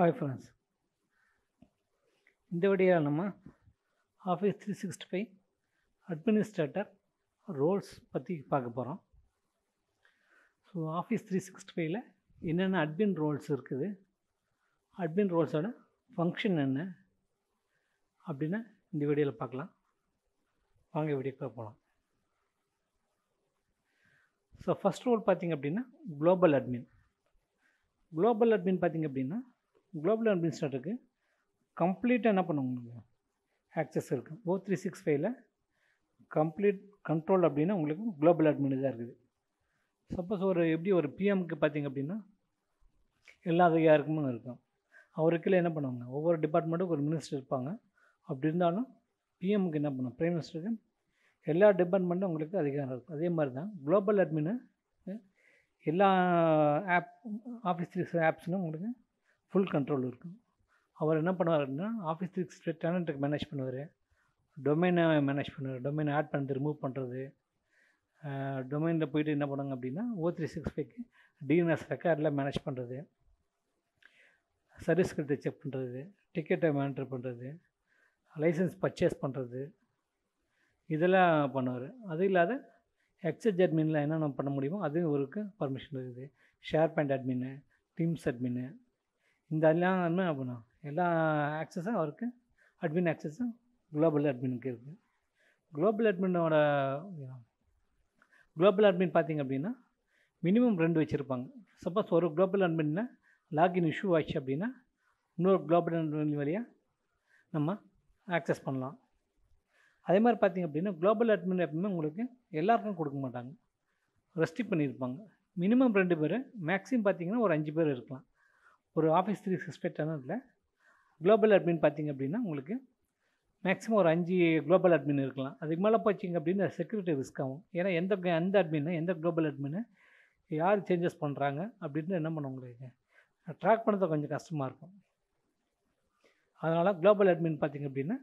hi friends இந்த வழியாக நம்ம Office three sixty five administrator roles பற்றி பார்க்க போகிறோம் ஸோ ஆஃபீஸ் த்ரீ சிக்ஸ்டி ஃபைவ்ல என்னென்ன அட்மின் ரோல்ஸ் இருக்குது அட்மின் ரோல்ஸோட ஃபங்க்ஷன் என்ன அப்படின்னு இந்த வீடியோவில் பார்க்கலாம் வாங்க வீடியோக்குள்ளே போகலாம் ஸோ ஃபஸ்ட் ரோல் பார்த்திங்க அப்படின்னா குளோபல் அட்மின் குளோபல் அட்மின் பார்த்திங்க அப்படின்னா குளோபல் அட்மினிஸ்ட்ரேட்டருக்கு கம்ப்ளீட்டாக என்ன பண்ண உங்களுக்கு ஆக்சஸ் இருக்குது ஓ த்ரீ சிக்ஸ் ஃபைவ்ல கம்ப்ளீட் கண்ட்ரோல் அப்படின்னா உங்களுக்கு குளோபல் அட்மின் தான் இருக்குது சப்போஸ் ஒரு எப்படி ஒரு பிஎம்க்கு பார்த்தீங்க அப்படின்னா எல்லா அதிகாரிக்குமும் இருக்கும் அவருக்குள்ளே என்ன பண்ணுவாங்க ஒவ்வொரு டிபார்ட்மெண்ட்டுக்கும் ஒரு மினிஸ்டர் இருப்பாங்க அப்படி இருந்தாலும் பிஎம்க்கு என்ன பண்ணும் பிரைம் மினிஸ்டருக்கு எல்லா டிபார்ட்மெண்ட்டும் உங்களுக்கு அதிகாரம் இருக்கும் அதே மாதிரி தான் குளோபல் அட்மின் எல்லா ஆப் ஆஃபீஸ் த்ரீ ஆப்ஸ்னும் உங்களுக்கு ஃபுல் கண்ட்ரோல் இருக்கும் அவர் என்ன பண்ணுவார்னா ஆஃபீஸ் த்ரீ சிக்ஸ்டி டேலண்ட்டுக்கு மேனேஜ் பண்ணுவார் டொமைனை மேனேஜ் பண்ணுவார் டொமைனை ஆட் பண்ணுறது ரிமூவ் பண்ணுறது டொமைனில் போயிட்டு என்ன பண்ணுவாங்க அப்படின்னா ஓ த்ரீ சிக்ஸ் ஃபைவ்க்கு டிஎன்எஸ் ரெக்கார்டில் மேனேஜ் பண்ணுறது சர்வீஸ் கிட்ட செக் பண்ணுறது டிக்கெட்டை மேனேஜர் பண்ணுறது லைசன்ஸ் பர்ச்சேஸ் பண்ணுறது இதெல்லாம் பண்ணுவார் அது இல்லாத எக்ஸஸ் அட்மினில் என்னென்ன பண்ண முடியுமோ அதுவும் இவருக்கு பர்மிஷன் இருக்குது ஷேர் பேண்ட் அட்மின்னு டீம்ஸ் அட்மின்னு இந்த எல்லாமே அப்படின்னா எல்லா ஆக்சஸும் அவருக்கு அட்மின் ஆக்சஸும் குளோபல் அட்மினுக்கு இருக்குது குளோபல் அட்மினோட குளோபல் அட்மின் பார்த்திங்க அப்படின்னா மினிமம் ரெண்டு வச்சுருப்பாங்க சப்போஸ் ஒரு குளோபல் அட்மின்னா லாகின் இஷ்யூ ஆச்சு அப்படின்னா இன்னொரு குளோபல் அட்மின் வழியாக நம்ம ஆக்சஸ் பண்ணலாம் அதே மாதிரி பார்த்திங்க அப்படின்னா குளோபல் அட்மின் எப்பவுமே உங்களுக்கு எல்லாருக்கும் கொடுக்க மாட்டாங்க ரெஸ்ட்ரிக் பண்ணியிருப்பாங்க மினிமம் ரெண்டு பேர் மேக்ஸிமம் பார்த்திங்கன்னா ஒரு அஞ்சு பேர் இருக்கலாம் ஒரு ஆஃபீஸ் த்ரீ சிக்ஸ்பெட் டனரில் குளோபல் அட்மின் பார்த்திங்க அப்படின்னா உங்களுக்கு மேக்ஸிமம் ஒரு அஞ்சு குளோபல் அட்மின் இருக்கலாம் அதுக்கு மேலே போச்சிங்க அப்படின்னா செக்யூரிட்டி ரிஸ்க் ஆகும் ஏன்னா எந்த எந்த அட்மின் எந்த குளோபல் அட்மின் யார் சேஞ்சஸ் பண்ணுறாங்க அப்படின்னு என்ன பண்ண உங்களுக்கு ட்ராக் பண்ணுறது கொஞ்சம் கஷ்டமாக இருக்கும் அதனால் குளோபல் அட்மின் பார்த்திங்க அப்படின்னா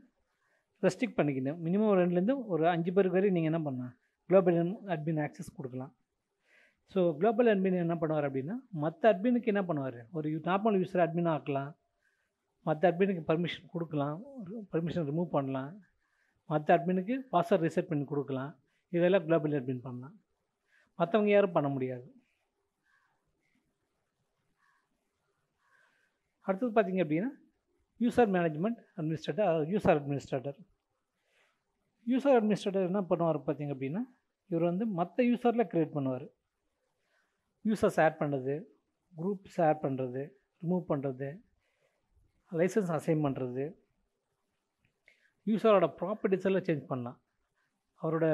ரெஸ்ட்ரிக்ட் பண்ணிக்கணும் மினிமம் ரெண்டுலேருந்து ஒரு அஞ்சு பேருக்கு வரையும் நீங்கள் என்ன பண்ணலாம் குளோபல் அட்மின் ஆக்சஸ் கொடுக்கலாம் ஸோ குளோபல் அட்மின் என்ன பண்ணுவார் அப்படின்னா மற்ற அட்மினுக்கு என்ன பண்ணுவார் ஒரு நார்மல் யூஸர் அட்மின் ஆக்கலாம் மற்ற அட்மினுக்கு பர்மிஷன் கொடுக்கலாம் பர்மிஷன் ரிமூவ் பண்ணலாம் மற்ற அட்மினுக்கு பாஸ்வேர்ட் ரிசெட் பண்ணி கொடுக்கலாம் இதெல்லாம் குளோபல் அட்மின் பண்ணலாம் மற்றவங்க யாரும் பண்ண முடியாது அடுத்தது பார்த்திங்க அப்படின்னா user management administrator user administrator user administrator என்ன பண்ணுவார் பார்த்திங்க அப்படின்னா இவர் வந்து மற்ற யூசரில் க்ரியேட் பண்ணுவார் யூசர்ஸ் ஆட் பண்ணுறது குரூப்ஸ் ஆட் பண்ணுறது ரிமூவ் பண்ணுறது லைசன்ஸ் அசைன் பண்ணுறது யூசரோட ப்ராப்பர்ட்டிஸ் எல்லாம் சேஞ்ச் பண்ணலாம் அவரோட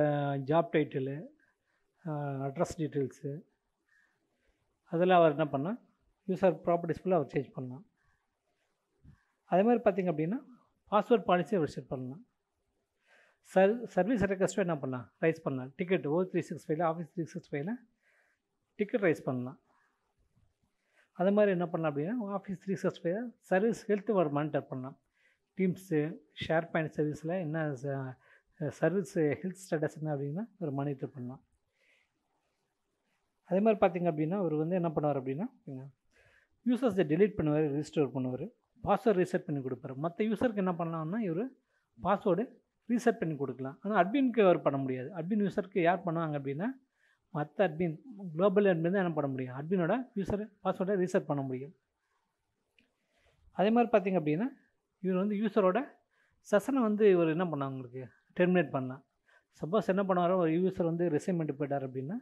ஜாப் டைட்டிலு அட்ரஸ் டீட்டெயில்ஸு அதெல்லாம் அவர் என்ன பண்ணால் யூசர் ப்ராப்பர்ட்டிஸ் ஃபுல்லாக அவர் சேஞ்ச் பண்ணலாம் அதே மாதிரி பார்த்திங்க அப்படின்னா பாஸ்வேர்ட் பாலிசி அவர் செட் பண்ணலாம் சர் சர்வீஸ் ரெக்வஸ்ட்டும் என்ன பண்ணலாம் ரைஸ் பண்ணலாம் டிக்கெட் ஓ த்ரீ சிக்ஸ் ஃபைவ்ல ஆஃபீஸ் த்ரீ சிக்ஸ் ஃபைவ்ல டிக்கெட் ரைஸ் பண்ணலாம் அது மாதிரி என்ன பண்ணலாம் அப்படின்னா office three six five service health ஒரு மானிட்டர் பண்ணலாம் டீம்ஸு ஷேர் பாயிண்ட் சர்வீஸில் என்ன சர்வீஸ் ஹெல்த் ஸ்டேட்டஸ் என்ன அப்படின்னா ஒரு மானிட்டர் பண்ணலாம் அதே மாதிரி பார்த்திங்க அப்படின்னா அவர் வந்து என்ன பண்ணுவார் அப்படின்னா யூசர்ஸை டெலீட் பண்ணுவார் ரிஜிஸ்டர் பண்ணுவார் பாஸ்வேர்டு ரீசெட் பண்ணி கொடுப்பாரு மற்ற யூசருக்கு என்ன பண்ணலாம்னா இவர் பாஸ்வேர்டு ரீசெட் பண்ணி கொடுக்கலாம் ஆனால் அட்மின்க்கு அவர் பண்ண முடியாது அட்மின் யூசருக்கு யார் பண்ணுவாங்க அப்படின்னா மற்ற அட்மின் குளோபல் அட்மின் தான் என்ன பண்ண முடியும் அட்மினோட யூசர் பாஸ்வேர்டை ரீசெட் பண்ண முடியும் அதே மாதிரி பார்த்திங்க அப்படின்னா இவர் வந்து யூசரோட செஷனை வந்து இவர் என்ன பண்ணாங்க உங்களுக்கு டெர்மினேட் பண்ணலாம் சப்போஸ் என்ன பண்ணுவார் ஒரு யூசர் வந்து ரிசைன்மெண்ட் போயிட்டார் அப்படின்னா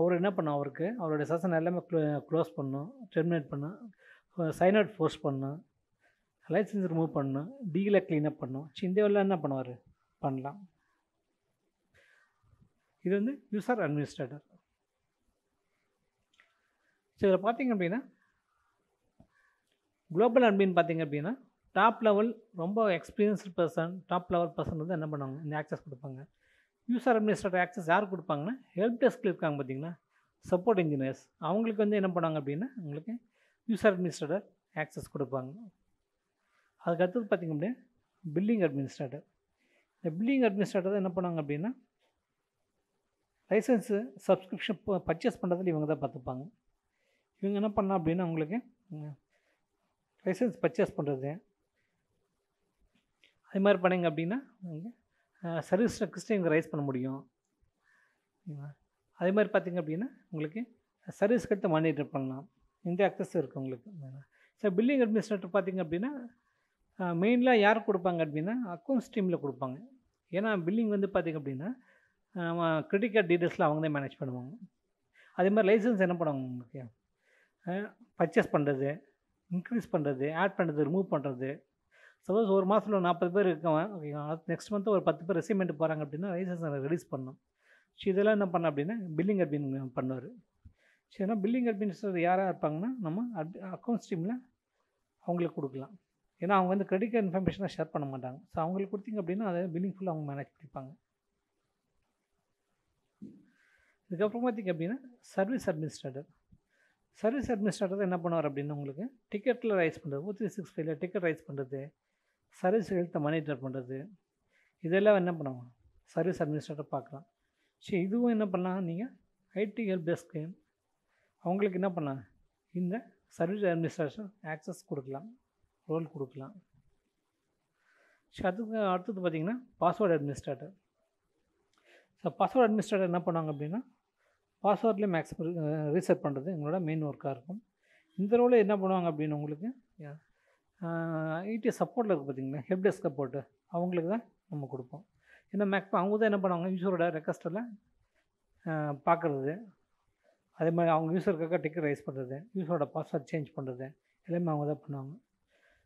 அவர் என்ன பண்ணும் அவருக்கு அவருடைய செஷன் எல்லாமே க்ளோ க்ளோஸ் பண்ணும் டெர்மினேட் பண்ணும் சைன் அவுட் ஃபோர்ஸ் பண்ணும் லைசன்ஸ் ரிமூவ் பண்ணும் டீலை க்ளீனப் பண்ணும் ஸோ இந்தியாவில் என்ன பண்ணுவார் பண்ணலாம் இது வந்து யூசர் அட்மினிஸ்ட்ரேட்டர் ஸோ இதில் பார்த்திங்க அப்படின்னா குளோபல் அட்மின் பார்த்திங்க அப்படின்னா டாப் லெவல் ரொம்ப experienced person top level person வந்து என்ன பண்ணுவாங்க இந்த ஆக்சஸ் கொடுப்பாங்க யூசர் அட்மினிஸ்ட்ரேட்டர் ஆக்சஸ் யார் கொடுப்பாங்கன்னா ஹெல்ப் டெஸ்கில் இருக்காங்க பார்த்திங்கன்னா சப்போர்ட் இன்ஜினியர்ஸ் அவங்களுக்கு வந்து என்ன பண்ணாங்க அப்படின்னா உங்களுக்கு யூசர் அட்மினிஸ்ட்ரேட்டர் ஆக்சஸ் கொடுப்பாங்க அதுக்கடுத்தது பார்த்திங்க அப்படின்னா பில்லிங் அட்மினிஸ்ட்ரேட்டர் இந்த பில்லிங் அட்மினிஸ்ட்ரேட்டர் என்ன பண்ணாங்க அப்படின்னா லைசன்ஸு சப்ஸ்கிரிப்ஷன் பர்ச்சேஸ் பண்ணுறதுல இவங்க தான் பார்த்துப்பாங்க இவங்க என்ன பண்ணால் அப்படின்னா அவங்களுக்கு லைசன்ஸ் பர்ச்சேஸ் பண்ணுறது அது மாதிரி பண்ணிங்க அப்படின்னா சர்வீஸ் ரெக்வஸ்ட்டு இவங்க ரைஸ் பண்ண முடியும் அதே மாதிரி பார்த்திங்க அப்படின்னா உங்களுக்கு சர்வீஸ் கட்ட மானிட்டர் பண்ணலாம் இந்த அக்சஸ் இருக்குது உங்களுக்கு ஸோ பில்லிங் அட்மினிஸ்ட்ரேட்டர் பார்த்திங்க அப்படின்னா மெயினில் யார் கொடுப்பாங்க அப்படின்னா அக்கௌண்ட்ஸ் டீமில் கொடுப்பாங்க ஏன்னா பில்லிங் வந்து பார்த்திங்க அப்படின்னா நம்ம கார்டு டீட்டெயில்ஸில் அவங்க தான் மேனேஜ் பண்ணுவாங்க அதே மாதிரி லைசன்ஸ் என்ன பண்ணுவாங்க உங்களுக்கு பர்ச்சேஸ் பண்ணுறது இன்க்ரீஸ் பண்ணுறது ஆட் பண்ணுறது ரிமூவ் பண்ணுறது சப்போஸ் ஒரு மாதத்தில் நாற்பது பேர் இருக்கவன் ஓகேங்களா நெக்ஸ்ட் மந்த் ஒரு பத்து பேர் ரெசிமெண்ட் போகிறாங்க அப்படின்னா லைசன்ஸ் ரிலீஸ் பண்ணணும் ஸோ இதெல்லாம் என்ன பண்ண அப்படின்னா பில்லிங் அட்மின் பண்ணுவார் ஸோ ஏன்னா பில்லிங் அட்மினிஸ்ட்ரேட்டர் யாராக இருப்பாங்கன்னா நம்ம அட் அக்கௌண்ட்ஸ் டீமில் அவங்களுக்கு கொடுக்கலாம் ஏன்னா அவங்க வந்து கிரெடிட் கார்டு இன்ஃபர்மேஷனாக ஷேர் பண்ண மாட்டாங்க ஸோ அவங்களுக்கு கொடுத்தீங்க அப்படின்னா அதை பில்லிங் ஃபுல்லாக அவங்க மேனேஜ் பண்ணிப்பாங்க இதுக்கப்புறம் பார்த்திங்க அப்படின்னா சர்வீஸ் அட்மினிஸ்ட்ரேட்டர் சர்வீஸ் அட்மினிஸ்ட்ரேட்டர் என்ன பண்ணுவார் அப்படின்னா உங்களுக்கு டிக்கெட்டில் ரைஸ் பண்ணுறது த்ரீ சிக்ஸ் ஃபைவ்ல டிக்கெட் ரைஸ் பண்ணுறது சர்வீஸ் ஹெல்த்தை மானிட்டர் பண்ணுறது இதெல்லாம் என்ன பண்ணுவாங்க சர்வீஸ் அட்மினிஸ்ட்ரேட்டர் பார்க்கலாம் சரி இதுவும் என்ன பண்ணலாம் நீங்கள் ஐடி ஹெல்ப் டெஸ்க்கு அவங்களுக்கு என்ன பண்ணலாம் இந்த சர்வீஸ் அட்மினிஸ்ட்ரேஷன் ஆக்சஸ் கொடுக்கலாம் ரோல் கொடுக்கலாம் சரி அதுக்கு அடுத்தது பார்த்திங்கன்னா password administrator so password administrator என்ன பண்ணுவாங்க அப்படின்னா பாஸ்வேர்ட்லேயே மேக்ஸிமம் ரீசெட் பண்ணுறது எங்களோட மெயின் ஒர்க்காக இருக்கும் இந்த ரோலில் என்ன பண்ணுவாங்க அப்படின்னு உங்களுக்கு ஐடி சப்போர்ட்டில் இருக்குது பார்த்தீங்களா ஹெல்ப் டெஸ்க் சப்போர்ட்டு அவங்களுக்கு தான் நம்ம கொடுப்போம் ஏன்னா மேக்ஸ் அவங்க தான் என்ன பண்ணுவாங்க யூஸரோட ரெக்வஸ்ட்டில் பார்க்குறது அதே மாதிரி அவங்க யூஸருக்காக டிக்கெட் ரைஸ் பண்ணுறது யூஸரோட பாஸ்வேர்ட் சேஞ்ச் பண்ணுறது எல்லாமே அவங்க தான் பண்ணுவாங்க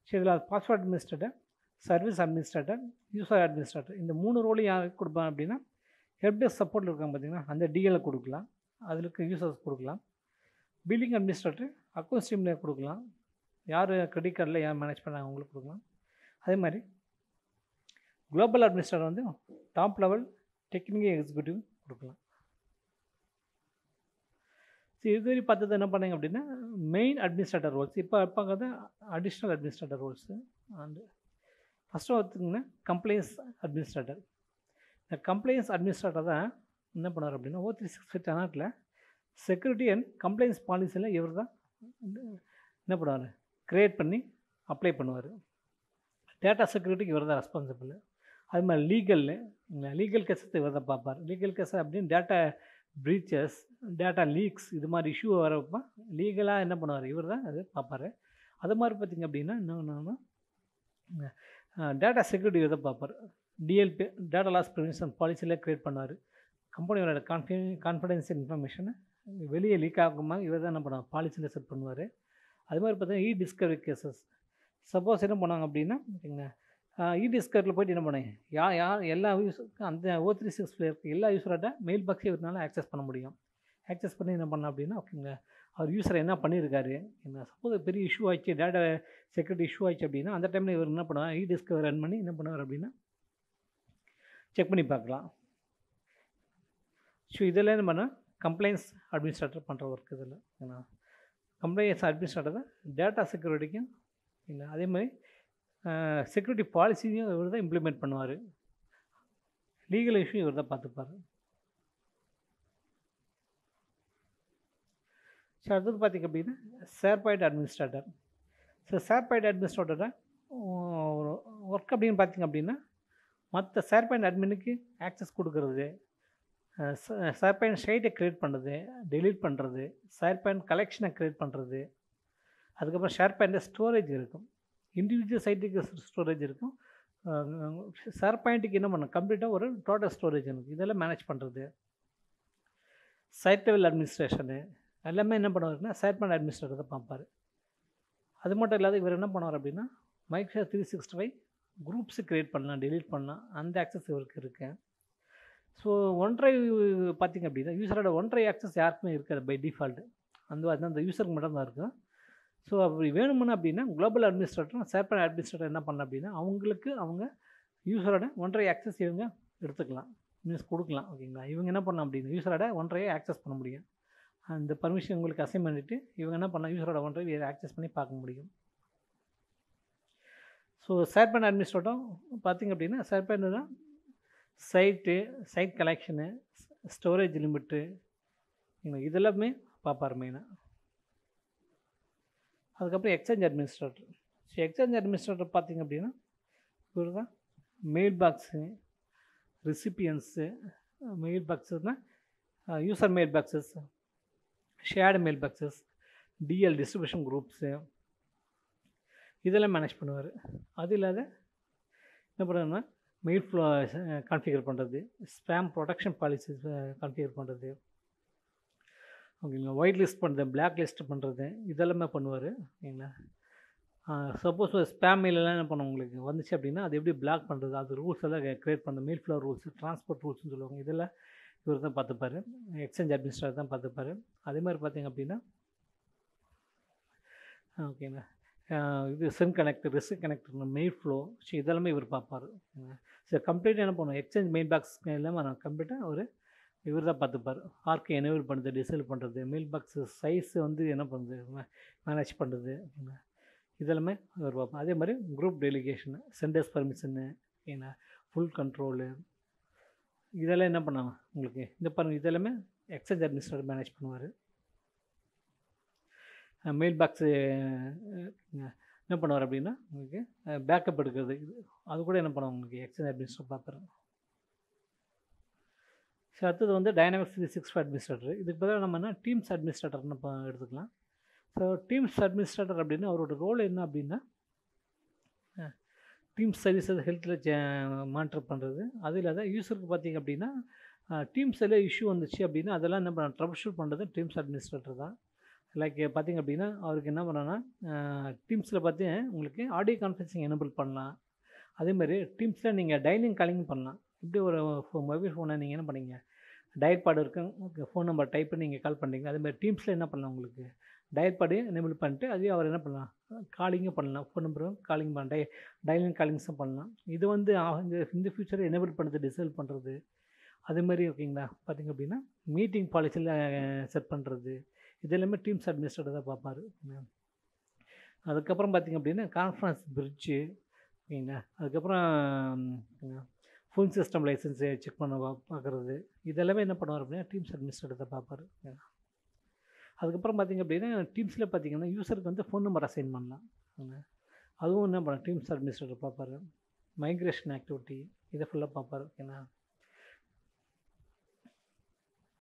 ஸோ இதில் password administrator service administrator user administrator இந்த மூணு ரோலையும் யாருக்கு கொடுப்பாங்க அப்படின்னா ஹெல்ப் டெஸ்க் சப்போர்ட்டில் இருக்காங்க பார்த்திங்கன்னா அந்த டிஎல்ல கொடுக்கலாம் அதுக்கு யூசர்ஸ் கொடுக்கலாம் பில்லிங் அட்மினிஸ்ட்ரேட்டர் அக்கௌண்ட்ஸ் டீம்ல கொடுக்கலாம் யார் கிரெடிட் கார்டில் யார் மேனேஜ் பண்ணாங்க அவங்களுக்கு கொடுக்கலாம் அதே மாதிரி குளோபல் அட்மினிஸ்ட்ரேட்டர் வந்து டாப் லெவல் டெக்னிக்கல் எக்ஸிக்யூட்டிவ் கொடுக்கலாம் இது இதுவரை பார்த்தது என்ன பண்ணீங்க அப்படின்னா மெயின் அட்மினிஸ்ட்ரேட்டர் ரோல்ஸ் இப்போ பார்க்கறது additional administrator roles and first பார்த்துங்கன்னா கம்ப்ளைன்ஸ் அட்மினிஸ்ட்ரேட்டர் இந்த கம்ப்ளைன்ஸ் அட்மினிஸ்ட்ரேட்டர் தான் என்ன பண்ணார் அப்படின்னா ஓ த்ரீ சிக்ஸ் ஃபைவ் தெனாட்டில் செக்யூரிட்டி அண்ட் கம்ப்ளைண்ட்ஸ் பாலிசியில் இவர் தான் என்ன பண்ணுவார் க்ரியேட் பண்ணி அப்ளை பண்ணுவார் டேட்டா செக்யூரிட்டிக்கு இவர் தான் ரெஸ்பான்சிபிள் அது மாதிரி லீகல்னு லீகல் கேஸத்தை இவர் தான் பார்ப்பார் லீகல் கேஸ் அப்படின்னு டேட்டா ப்ரீச்சஸ் டேட்டா லீக்ஸ் இது மாதிரி இஷ்யூ வரப்போ லீகலாக என்ன பண்ணுவார் இவர் தான் அது பார்ப்பார் அது மாதிரி பார்த்திங்க அப்படின்னா என்னென்னா டேட்டா செக்யூரிட்டி தான் பார்ப்பார் டிஎல்பி டேட்டா லாஸ் ப்ரிவென்ஷன் பாலிசியில் க்ரியேட் பண்ணார் கம்பெனியோட கான்ஃபி கான்ஃபிடன்ஸ் இன்ஃபர்மேஷனை வெளியே லீக் ஆகுமா இவர் தான் என்ன பண்ணுவாங்க பாலிசியில் செட் பண்ணுவார் அது மாதிரி பார்த்தீங்கன்னா இ டிஸ்கவரி கேசஸ் சப்போஸ் என்ன பண்ணாங்க அப்படின்னா இ டிஸ்கவரியில் போய்ட்டு என்ன பண்ணுங்க யார் யார் எல்லா யூஸருக்கும் அந்த ஓ த்ரீ சிக்ஸ் இருக்க எல்லா யூஸராட்ட மெயில் பாக்ஸே இவரால் ஆக்சஸ் பண்ண முடியும் ஆக்சஸ் பண்ணி என்ன பண்ண அப்படின்னா ஓகேங்க அவர் யூஸர் என்ன பண்ணியிருக்காரு என்ன சப்போஸ் பெரிய இஷ்யூ ஆச்சு டேட்டா செக்யூரிட்டி இஷ்யூ ஆச்சு அப்படின்னா அந்த டைமில் இவர் என்ன பண்ணுவார் இ டிஸ்கவர் ரன் பண்ணி என்ன பண்ணுவார் அப்படின்னா செக் பண்ணி பார்க்கலாம் ஸோ இதில் என்ன பண்ணால் கம்ப்ளைண்ட்ஸ் அட்மினிஸ்ட்ரேட்டர் பண்ணுற ஒர்க் இதில் ஏன்னா கம்ப்ளைண்ட்ஸ் அட்மினிஸ்ட்ரேட்டர் தான் டேட்டா செக்யூரிட்டிக்கும் இல்லை அதே மாதிரி செக்யூரிட்டி பாலிசியும் இவர் தான் இம்ப்ளிமெண்ட் பண்ணுவார் லீகல் இஷ்யூ இவர் தான் பார்த்துப்பார் ஸோ அடுத்தது பார்த்திங்க அப்படின்னா சேர்பாய்ட் அட்மினிஸ்ட்ரேட்டர் ஸோ சேர்பாய்ட் அட்மினிஸ்ட்ரேட்டரை ஒர்க் அப்படின்னு பார்த்திங்க அப்படின்னா மற்ற சேர்பாய்ட் அட்மினுக்கு ஆக்சஸ் கொடுக்கறது சர்பைன் ஷைட்டை க்ரியேட் பண்ணுறது டெலீட் பண்ணுறது சர்பைன் கலெக்ஷனை க்ரியேட் பண்ணுறது அதுக்கப்புறம் ஷேர்பாயிண்டில் ஸ்டோரேஜ் இருக்கும் இண்டிவிஜுவல் சைட்டுக்கு ஸ்டோரேஜ் இருக்கும் ஷேர் பாயிண்ட்டுக்கு என்ன பண்ணும் கம்ப்ளீட்டாக ஒரு டோட்டல் ஸ்டோரேஜ் இருக்குது இதெல்லாம் மேனேஜ் பண்ணுறது சைட் லெவல் அட்மினிஸ்ட்ரேஷனு எல்லாமே என்ன பண்ணுவார்னா ஷேர் பாயிண்ட் அட்மினிஸ்ட்ரேட்டர் தான் பார்ப்பார் அது மட்டும் இல்லாத இவர் என்ன பண்ணுவார் அப்படின்னா micro three sixty five groups create பண்ணலாம் டெலீட் பண்ணலாம் அந்த ஆக்சஸ் இவருக்கு இருக்குது ஸோ ஒன்றை பார்த்திங்க அப்படின்னா யூசரோட ஒன்றை ஆக்சஸ் யாருக்குமே இருக்காது பை டிஃபால்ட்டு அந்த மாதிரி அந்த யூசருக்கு மட்டும்தான் இருக்கும் ஸோ அப்படி வேணும்னா அப்படின்னா குளோபல் அட்மினிஸ்ட்ரேட்டர் சேப்பன் அட்மினிஸ்ட்ரேட்டர் என்ன பண்ணலாம் அப்படின்னா அவங்களுக்கு அவங்க யூசரோட ஒன்றை ஆக்சஸ் இவங்க எடுத்துக்கலாம் மீன்ஸ் கொடுக்கலாம் ஓகேங்களா இவங்க என்ன பண்ணலாம் அப்படின்னா யூசரோட ஒன்றையே ஆக்சஸ் பண்ண முடியும் அந்த பர்மிஷன் உங்களுக்கு அசைன் பண்ணிவிட்டு இவங்க என்ன பண்ணால் யூசரோட ஒன்றை ஆக்சஸ் பண்ணி பார்க்க முடியும் ஸோ சேர் பண்ண அட்மினிஸ்ட்ரேட்டும் பார்த்திங்க அப்படின்னா சேர் தான் site site collection storage limit இதெல்லாமே பார்ப்பார் மெயினாக அதுக்கப்புறம் exchange administrator so exchange administrator பார்த்திங்க அப்படின்னா இவர் தான் மெயில் பாக்ஸு ரிசிப்பியன்ஸு மெயில் பாக்ஸுனா user mailboxes shared mailboxes DL distribution groups இதெல்லாம் மேனேஜ் பண்ணுவார் அது இல்லாத என்ன பண்ணுறதுன்னா மீட் ஃப்ளோ கான்ஃபிகர் பண்ணுறது ஸ்பேம் ப்ரொடெக்ஷன் பாலிசிஸ் கான்ஃபிகர் பண்ணுறது ஓகேங்களா ஒயிட் லிஸ்ட் பண்ணுறது பிளாக் லிஸ்ட் பண்ணுறது இதெல்லாமே பண்ணுவார் ஓகேங்களா சப்போஸ் ஒரு ஸ்பேம் மெயிலெலாம் என்ன பண்ணுவோம் உங்களுக்கு வந்துச்சு அப்படின்னா அது எப்படி பிளாக் பண்ணுறது அது ரூல்ஸ் எல்லாம் க்ரியேட் பண்ணுறது மீல் ஃப்ளோ ரூல்ஸ் ட்ரான்ஸ்போர்ட் ரூல்ஸ்னு சொல்லுவாங்க இதெல்லாம் இவர் தான் பார்த்துப்பாரு எக்ஸ்சேஞ்ச் அட்மினிஸ்ட்ரேட்டர் தான் பார்த்துப்பாரு அதே மாதிரி பார்த்தீங்க அப்படின்னா ஓகேங்களா இது சென் கனெக்டர் ரிஸ்க் கனெக்டர் மெயின் ஃப்ளோ ஸோ இதெல்லாமே இவர் பார்ப்பார் ஸோ கம்ப்ளீட்டாக என்ன பண்ணுவோம் எக்ஸ்சேஞ்ச் மெயின் பாக்ஸ் இல்லாமல் நான் கம்ப்ளீட்டாக அவர் இவர் தான் பார்த்துப்பார் ஆர்க்கு எனேபிள் பண்ணுறது டிசைல் பண்ணுறது மெயில் பாக்ஸ் சைஸ் வந்து என்ன பண்ணுறது மேனேஜ் பண்ணுறது இதெல்லாமே அவர் பார்ப்போம் அதே மாதிரி குரூப் டெலிகேஷனு சென்டர்ஸ் பர்மிஷனு ஏன்னா ஃபுல் கண்ட்ரோலு இதெல்லாம் என்ன பண்ணாங்க உங்களுக்கு இந்த பண்ண இதெல்லாமே எக்ஸ்சேஞ்ச் அட்மினிஸ்ட்ரேட்டர் மேனேஜ் பண்ணுவார் மெயில் பாக்ஸு என்ன பண்ணுவார் அப்படின்னா உங்களுக்கு பேக்கப் எடுக்கிறது இது அது கூட என்ன பண்ணுவாங்க உங்களுக்கு எக்ஸ்சேஞ்ச் அட்மினிஸ்டர் பார்க்குறேன் ஸோ அடுத்தது வந்து dynamics three six five administrator இதுக்கு பதிலாக நம்ம என்ன டீம்ஸ் அட்மினிஸ்ட்ரேட்டர்னு எடுத்துக்கலாம் ஸோ டீம்ஸ் அட்மினிஸ்ட்ரேட்டர் அப்படின்னா அவரோட ரோல் என்ன அப்படின்னா டீம் சர்வீஸஸ் ஹெல்த்தில் மானிட்டர் பண்ணுறது அது இல்லாத யூஸருக்கு பார்த்திங்க அப்படின்னா டீம்ஸ் எல்லாம் இஷ்யூ வந்துச்சு அப்படின்னா அதெல்லாம் என்ன பண்ண ட்ரபிள் ஷூட் பண்ணுறது டீம்ஸ் அட்மினிஸ்ட்ரேட்டர் தான் லைக் பார்த்திங்க அப்படின்னா அவருக்கு என்ன பண்ணோன்னா டீம்ஸில் பார்த்து உங்களுக்கு ஆடியோ கான்ஃபரன்சிங் எனபிள் பண்ணலாம் அதேமாதிரி டீம்ஸில் நீங்கள் டைனிங் காலிங் பண்ணலாம் இப்படி ஒரு மொபைல் ஃபோனை நீங்கள் என்ன பண்ணீங்க டயட் பாடு இருக்கும் ஃபோன் நம்பர் டைப் பண்ணி நீங்கள் கால் பண்ணுறீங்க அதேமாதிரி டீம்ஸில் என்ன பண்ணலாம் உங்களுக்கு டயட் பாடு எனபிள் பண்ணிட்டு அதையும் அவர் என்ன பண்ணலாம் காலிங்கும் பண்ணலாம் ஃபோன் நம்பரும் காலிங் பண்ண டை டைலிங் காலிங்ஸும் பண்ணலாம் இது வந்து இந்த ஃபியூச்சரை எனபிள் பண்ணுறது டிசைல் பண்ணுறது அதே மாதிரி ஓகேங்களா பார்த்திங்க அப்படின்னா மீட்டிங் பாலிசியில் செட் பண்ணுறது இது எல்லாமே டீம்ஸ் அட்மினிஸ்ட்ரேட்டர் தான் பார்ப்பார் அதுக்கப்புறம் பார்த்திங்க அப்படின்னா கான்ஃபரன்ஸ் பிரிட்ஜு ஓகேங்களா அதுக்கப்புறம் ஃபோன் சிஸ்டம் லைசன்ஸை செக் பண்ண பார்க்குறது இதெல்லாமே என்ன பண்ணுவார் அப்படின்னா டீம்ஸ் அட்மினிஸ்ட்ரேட்டர் தான் பார்ப்பார் அதுக்கப்புறம் பார்த்திங்க அப்படின்னா டீம்ஸில் பார்த்திங்கன்னா யூசருக்கு வந்து ஃபோன் நம்பர் அசைன் பண்ணலாம் அதுவும் என்ன பண்ண டீம்ஸ் அட்மினிஸ்ட்ரேட்டர் பார்ப்பார் மைக்ரேஷன் ஆக்டிவிட்டி இதை ஃபுல்லாக பார்ப்பார் ஓகேங்களா